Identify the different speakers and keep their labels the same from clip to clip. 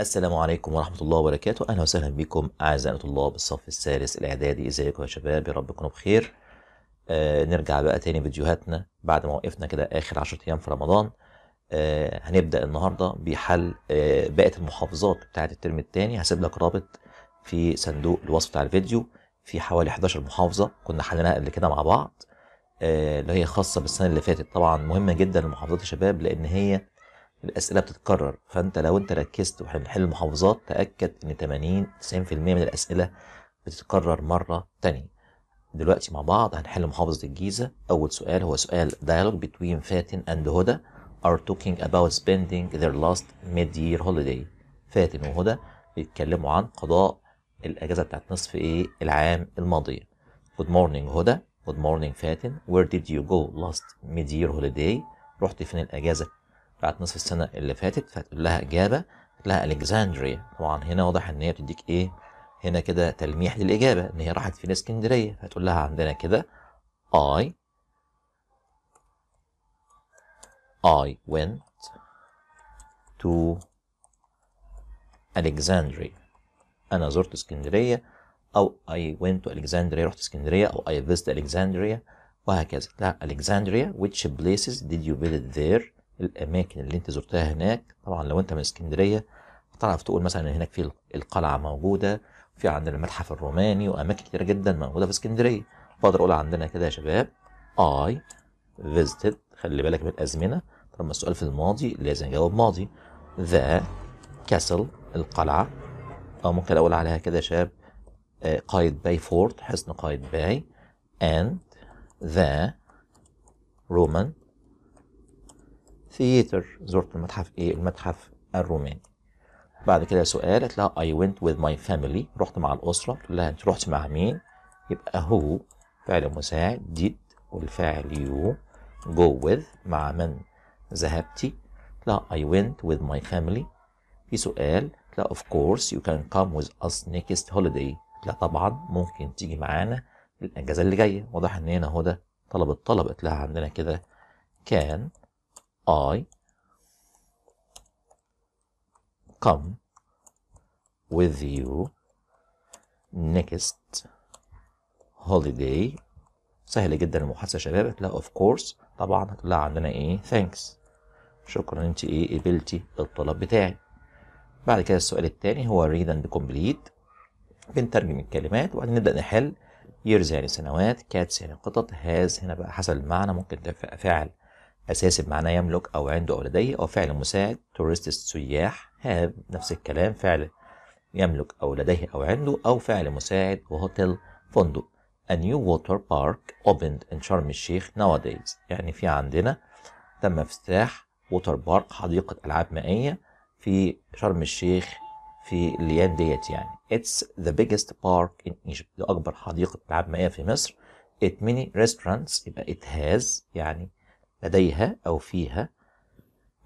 Speaker 1: السلام عليكم ورحمة الله وبركاته أهلا وسهلا بكم أعزائنا طلاب الصف الثالث الإعدادي إزيكم يا شباب يا رب تكونوا بخير آه نرجع بقى تاني فيديوهاتنا بعد ما وقفنا كده آخر 10 أيام في رمضان آه هنبدأ النهاردة بحل آه باقي المحافظات بتاعة الترم التاني هسيب لك رابط في صندوق الوصف بتاع الفيديو في حوالي 11 محافظة كنا حلناها قبل كده مع بعض آه اللي هي خاصة بالسنة اللي فاتت طبعا مهمة جدا المحافظات يا شباب لأن هي الاسئله بتتكرر فانت لو انت ركزت واحنا بنحل المحافظات تاكد ان 80 90% من الاسئله بتتكرر مره تانية دلوقتي مع بعض هنحل محافظه الجيزه اول سؤال هو سؤال dialogue between فاتن and هدى are talking about spending their last mid-year holiday فاتن وهدى بيتكلموا عن قضاء الاجازه بتاعت نصف ايه العام الماضيه good morning هدى good morning فاتن where did you go last mid-year holiday رحت فين الاجازه بتاعت نصف السنه اللي فاتت فهتقول لها اجابه لها الكساندريا طبعا هنا واضح ان هي بتديك ايه هنا كده تلميح للاجابه ان هي راحت في اسكندريه هتقول لها عندنا كده I اي went to Alexandria أنا زرت اسكندرية أو I went to Alexandria رحت اسكندرية أو I visited Alexandria وهكذا لا Alexandria which places did you visit there الاماكن اللي انت زرتها هناك طبعا لو انت من اسكندريه هتعرف تقول مثلا ان هناك في القلعه موجوده في عندنا المتحف الروماني واماكن كتيره جدا موجوده في اسكندريه بقدر اقول عندنا كده يا شباب اي visited خلي بالك من الازمنه ما السؤال في الماضي لازم اجاوب ماضي ذا كاسل القلعه او ممكن اقول عليها كده يا شباب آه، قايد باي فورت حصن قايد باي and the Roman ثياتر زرت المتحف ايه المتحف الروماني بعد كده سؤال قالت لها I went with my family رحت مع الأسرة قلت لها أنت رحت مع مين يبقى هو فعل مساعد did والفعل you go with مع من ذهبتي لا I went with my family في سؤال لا of course you can come with us next holiday لا طبعا ممكن تيجي معانا الأجازة اللي جاية واضح إن هنا هدى طلبت طلبت لها عندنا كده كان I come with you next holiday سهل جدا المحادثة يا شباب هتلاقوا of course طبعا هتلاقي عندنا ايه thanks شكرا انت ايه قبلتي الطلب بتاعي بعد كده السؤال الثاني هو read and complete بنترجم الكلمات وبعدين نبدأ نحل years يعني سنوات cats يعني قطط has هنا بقى حسب المعنى ممكن فاعل أساسي بمعنى يملك أو عنده أو لديه أو فعل مساعد tourists سياح have نفس الكلام فعل يملك أو لديه أو عنده أو فعل مساعد وهوتيل فندق A new water park opened in شرم الشيخ nowadays يعني في عندنا تم افتتاح water park حديقة ألعاب مائية في شرم الشيخ في الأيام ديت يعني It's the biggest park in Egypt ده أكبر حديقة ألعاب مائية في مصر It many restaurants يبقى it has يعني لديها أو فيها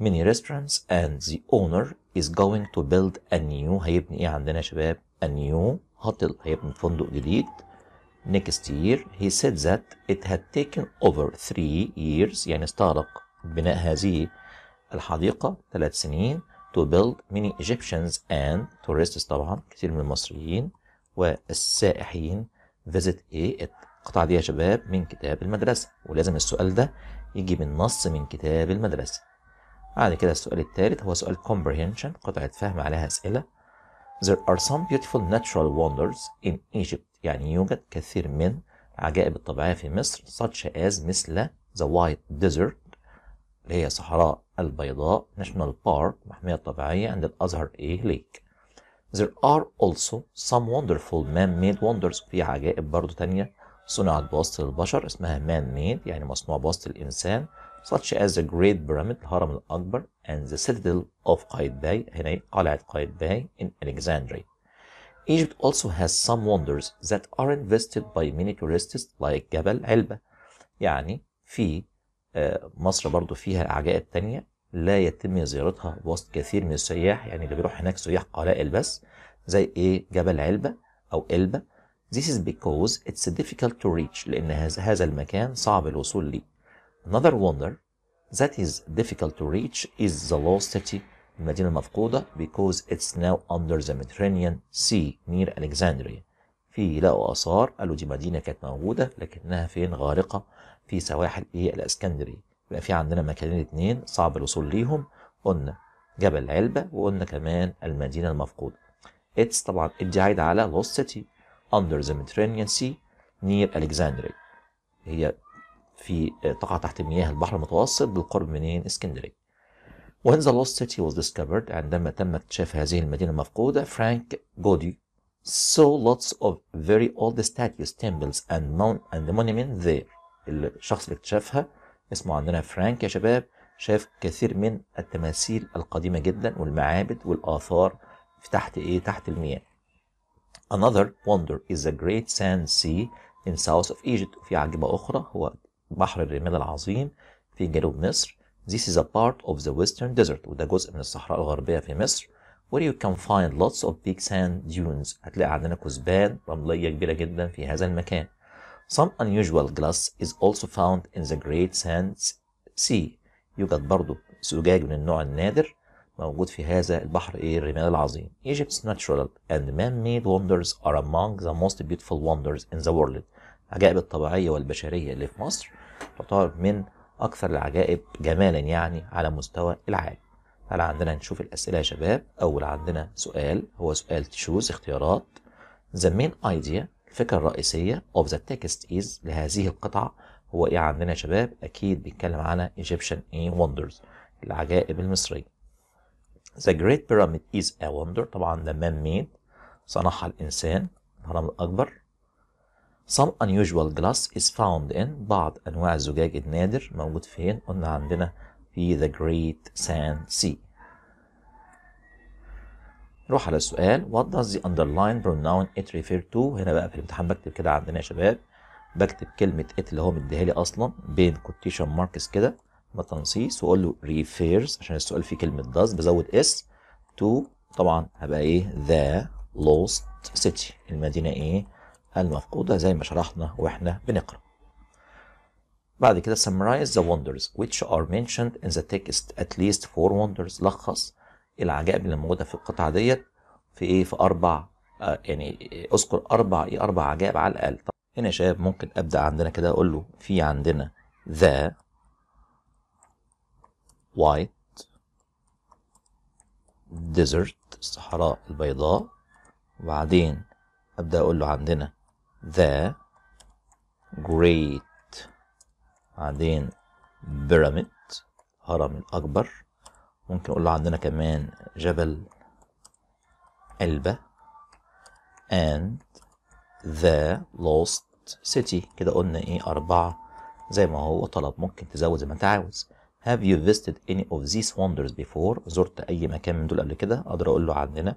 Speaker 1: many restaurants and the owner is going to build a new هيبني إيه عندنا يا شباب a new hotel هيبني فندق جديد next year he said that it had taken over three years يعني استغرق بناء هذه الحديقة ثلاث سنين to build many Egyptians and tourists طبعا كثير من المصريين والسائحين visit it القطعة دي يا شباب من كتاب المدرسة ولازم السؤال ده يجي من نص من كتاب المدرسة بعد كده السؤال الثالث هو سؤال comprehension قطعة فهم عليها أسئلة There are some beautiful natural wonders in Egypt يعني يوجد كثير من العجائب الطبيعية في مصر such as مثل the white desert اللي هي صحراء البيضاء national park محمية طبيعية and الأزهر إيه ليك There are also some wonderful man-made wonders في عجائب برضو تانية صنعت بواسطة البشر اسمها مان ميد يعني مصنوع بواسطة الإنسان such as the Great Pyramid الهرم الأكبر and the Citadel of قايتباي هنا ايه؟ قلعة قايتباي in Alexandria. Egypt also has some wonders that aren't visited by many tourists like جبل علبة يعني في آه، مصر برضو فيها عجائب تانية لا يتم زيارتها بوسط كثير من السياح يعني اللي بيروح هناك سياح قلائل بس زي ايه جبل علبة او إلبة This is because it's difficult to reach لأن هذا المكان صعب الوصول ليه. Another wonder that is difficult to reach is the lost city المدينة المفقودة because it's now under the Mediterranean Sea near Alexandria. في لقوا آثار قالوا دي مدينة كانت موجودة لكنها فين غارقة في سواحل إيه الأسكندرية. يبقى في عندنا مكانين اتنين صعب الوصول ليهم قلنا جبل علبة وقلنا كمان المدينة المفقودة. It's طبعا ادي عايد على lost city under the Mediterranean Sea near Alexandria هي في آه، تقع تحت مياه البحر المتوسط بالقرب منين اسكندريه When the lost city was discovered عندما تم اكتشاف هذه المدينة المفقودة فرانك جودي saw lots of very old statues, temples and, mon and monuments there الشخص اللي اكتشفها اسمه عندنا فرانك يا شباب شاف كثير من التماثيل القديمة جدا والمعابد والآثار في تحت ايه تحت المياه Another wonder is the great sand sea in south of Egypt في عجبة أخرى هو بحر الرمال العظيم في جنوب مصر This is a part of the western desert وده جزء من الصحراء الغربية في مصر where you can find lots of big sand dunes هتلاقي عندنا كثبان رملية كبيرة جدا في هذا المكان Some unusual glass is also found in the Great Sand Sea يوجد برضو زجاج من النوع النادر موجود في هذا البحر ايه الرمال العظيم Egypt's natural and man-made wonders are among the most beautiful wonders in the world العجائب الطبيعية والبشرية اللي في مصر تعتبر من أكثر العجائب جمالا يعني على مستوى العالم تعالى عندنا نشوف الأسئلة يا شباب أول عندنا سؤال هو سؤال تشوز اختيارات The main idea الفكرة الرئيسية of the text is لهذه القطعة هو إيه عندنا يا شباب أكيد بيتكلم على Egyptian إيه، Wonders العجائب المصرية The Great Pyramid is a wonder طبعا ده man made صنعها الإنسان الهرم الأكبر Some unusual glass is found in بعض أنواع الزجاج النادر موجود فين؟ قلنا عندنا في The Great Sand Sea. نروح على السؤال What does the underlying pronoun it refer to؟ هنا بقى في الامتحان بكتب كده عندنا يا شباب بكتب كلمة it اللي هو مديها لي أصلا بين كوتيشن ماركس كده ما تنصيص واقول له ريفيرز عشان السؤال فيه كلمه داز بزود اس تو طبعا هبقى ايه ذا لوست سيتي المدينه ايه المفقوده زي ما شرحنا واحنا بنقرا بعد كده summarize the wonders which are mentioned in the text at least four wonders لخص العجائب اللي موجوده في القطعه ديت في ايه في اربع آه يعني اذكر اربع ايه اربع عجائب على الاقل طب هنا يا شباب ممكن ابدا عندنا كده اقول له في عندنا ذا white desert الصحراء البيضاء وبعدين ابدا اقول له عندنا the great بعدين pyramid الهرم الاكبر ممكن اقول له عندنا كمان جبل البا and the lost city كده قلنا ايه اربعه زي ما هو طلب ممكن تزود زي ما انت عاوز have you visited any of these wonders before زرت أي مكان من دول قبل كده أقدر أقول له عندنا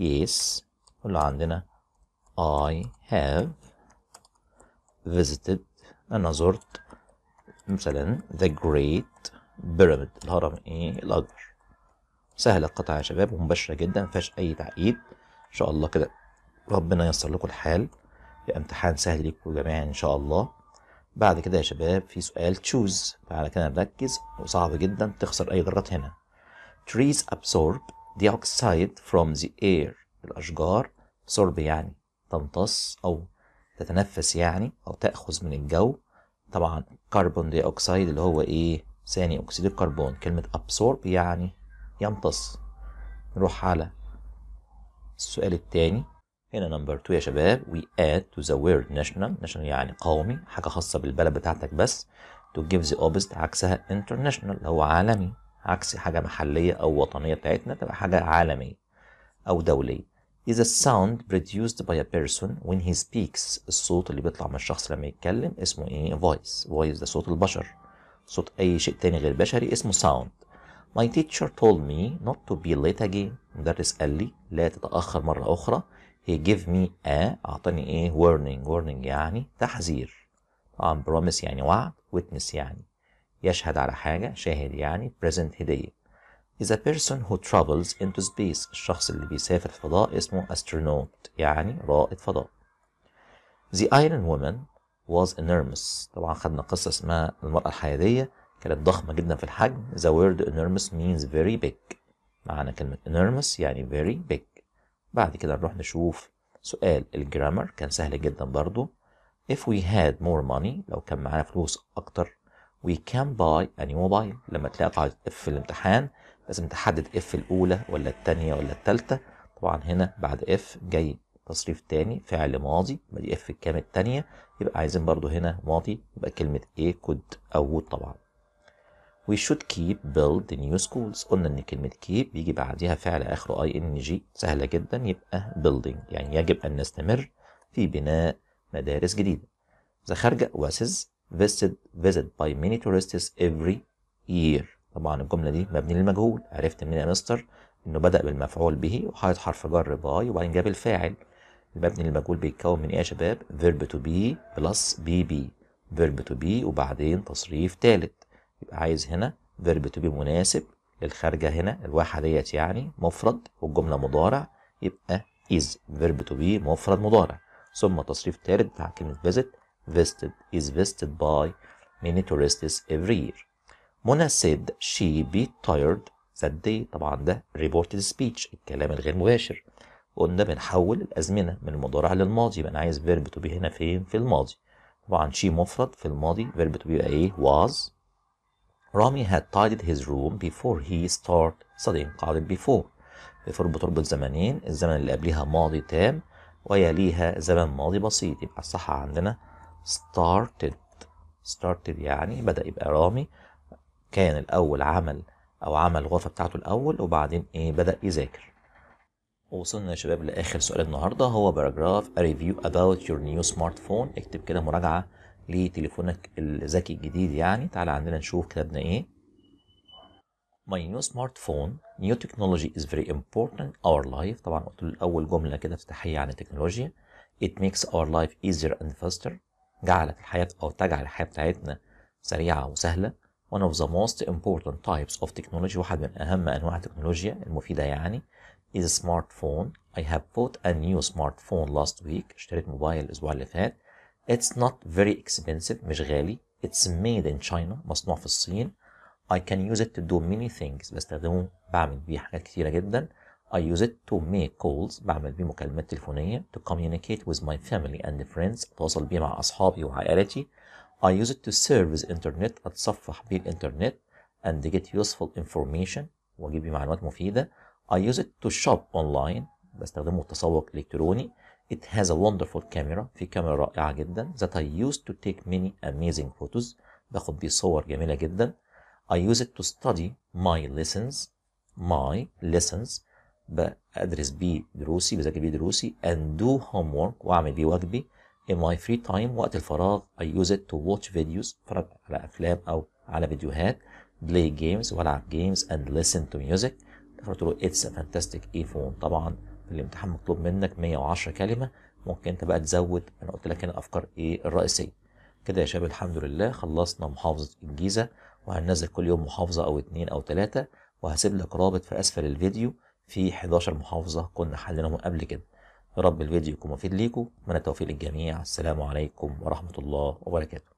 Speaker 1: yes أقول له عندنا I have visited أنا زرت مثلا the great pyramid الهرم إيه الأكبر سهلة القطعة يا شباب ومباشرة جدا مفيهاش أي تعقيد إن شاء الله كده ربنا ييسر لكم الحال امتحان سهل لكم جميعا إن شاء الله بعد كده يا شباب في سؤال تشوز تعالى كده نركز وصعب جدا تخسر أي غلط هنا trees absorb dioxide from the air الأشجار absorb يعني تمتص أو تتنفس يعني أو تأخذ من الجو طبعا كربون دي أوكسيد اللي هو إيه ثاني أكسيد الكربون كلمة absorb يعني يمتص نروح على السؤال التاني هنا نمبر 2 يا شباب we add to the word national national يعني قومي حاجة خاصة بالبلد بتاعتك بس to give the اوبست عكسها international اللي هو عالمي عكس حاجة محلية أو وطنية بتاعتنا تبقى حاجة عالمية أو دولية is a sound produced by a person when he speaks الصوت اللي بيطلع من الشخص لما يتكلم اسمه ايه voice voice ده صوت البشر صوت أي شيء تاني غير بشري اسمه sound my teacher told me not to be late again مدرس قال لي لا تتأخر مرة أخرى he give me a أعطاني إيه warning warning يعني تحذير طبعا promise يعني وعد witness يعني يشهد على حاجة شاهد يعني present هدية is a person who travels into space الشخص اللي بيسافر في الفضاء اسمه astronaut يعني رائد فضاء the iron woman was enormous طبعا خدنا قصة اسمها المرأة الحيادية كانت ضخمة جدا في الحجم the word enormous means very big معنى كلمة enormous يعني very big بعد كده نروح نشوف سؤال الجرامر كان سهل جدا برضو if we had more money لو كان معانا فلوس اكتر we can buy a new mobile لما تلاقي قاعدة اف في الامتحان لازم تحدد اف الاولى ولا التانية ولا التالتة طبعا هنا بعد اف جاي تصريف تاني فعل ماضي يبقى دي اف الكام التانية يبقى عايزين برضو هنا ماضي يبقى كلمة ايه كود او would طبعا we should keep build new schools قلنا ان كلمه keep بيجي بعديها فعل اخره اي ان جي سهله جدا يبقى building يعني يجب ان نستمر في بناء مدارس جديده the خارجه was visited visit by many tourists every year طبعا الجمله دي مبني للمجهول عرفت منين يا مستر انه بدا بالمفعول به وحاطط حرف جر باي وبعدين جاب الفاعل المبني للمجهول بيتكون من ايه يا شباب verb to be plus be be verb to be وبعدين تصريف ثالث يبقى عايز هنا فيرب تو بي مناسب للخارجه هنا الواحه ديت يعني مفرد والجمله مضارع يبقى از فيرب تو بي مفرد مضارع ثم تصريف ثالث بتاع كلمه فيزت فيستد از فيستد باي many tourists every year منى said she be tired that day طبعا ده reported speech الكلام الغير مباشر قلنا بنحول الازمنه من المضارع للماضي يبقى انا عايز فيرب تو بي هنا فين في الماضي طبعا شي مفرد في الماضي فيرب تو بي يبقى ايه was رامي had tidied his room before he started studying قاعدة before before بتربط زمنين الزمن اللي قبلها ماضي تام ويليها زمن ماضي بسيط يبقى الصح عندنا started started يعني بدأ يبقى رامي كان الأول عمل أو عمل الغرفة بتاعته الأول وبعدين إيه بدأ يذاكر وصلنا يا شباب لآخر سؤال النهاردة هو باراجراف a review about your new smartphone اكتب كده مراجعة لتليفونك الذكي الجديد يعني تعال عندنا نشوف كتبنا ايه My new smartphone new technology is very important in our life طبعا قلت اول جملة كده افتتاحية عن التكنولوجيا it makes our life easier and faster جعلت الحياة أو تجعل الحياة بتاعتنا سريعة وسهلة one of the most important types of technology واحد من أهم أنواع التكنولوجيا المفيدة يعني is a smartphone I have bought a new smartphone last week اشتريت موبايل الأسبوع اللي فات It's not very expensive مش غالي It's made in China مصنوع في الصين I can use it to do many things بستخدمه بعمل بيه حاجات كتيرة جدا I use it to make calls بعمل بيه مكالمات تلفونية, to communicate with my family and friends أتواصل بيه مع أصحابي وعائلتي I use it to serve with internet أتصفح بيه الإنترنت and get useful information وأجيب بيه معلومات مفيدة I use it to shop online بستخدمه تسوق الكتروني It has a wonderful camera في كاميرا رائعة جدا that I used to take many amazing photos باخد بيه صور جميلة جدا I use it to study my lessons my lessons بدرس بيه دروسي بذاكر بيه دروسي and do homework واعمل بيه واجبي in my free time وقت الفراغ I use it to watch videos اتفرج على افلام او على فيديوهات play games والعب games and listen to music قلت له it's a fantastic ايفون طبعا الامتحان مطلوب منك 110 كلمة ممكن انت بقى تزود انا قلت لك هنا الافكار ايه الرئيسية كده يا شباب الحمد لله خلصنا محافظة الجيزة وهننزل كل يوم محافظة او اتنين او تلاتة وهسيب لك رابط في اسفل الفيديو في 11 محافظة كنا حليناهم قبل كده يا رب الفيديو يكون مفيد ليكم من التوفيق للجميع السلام عليكم ورحمة الله وبركاته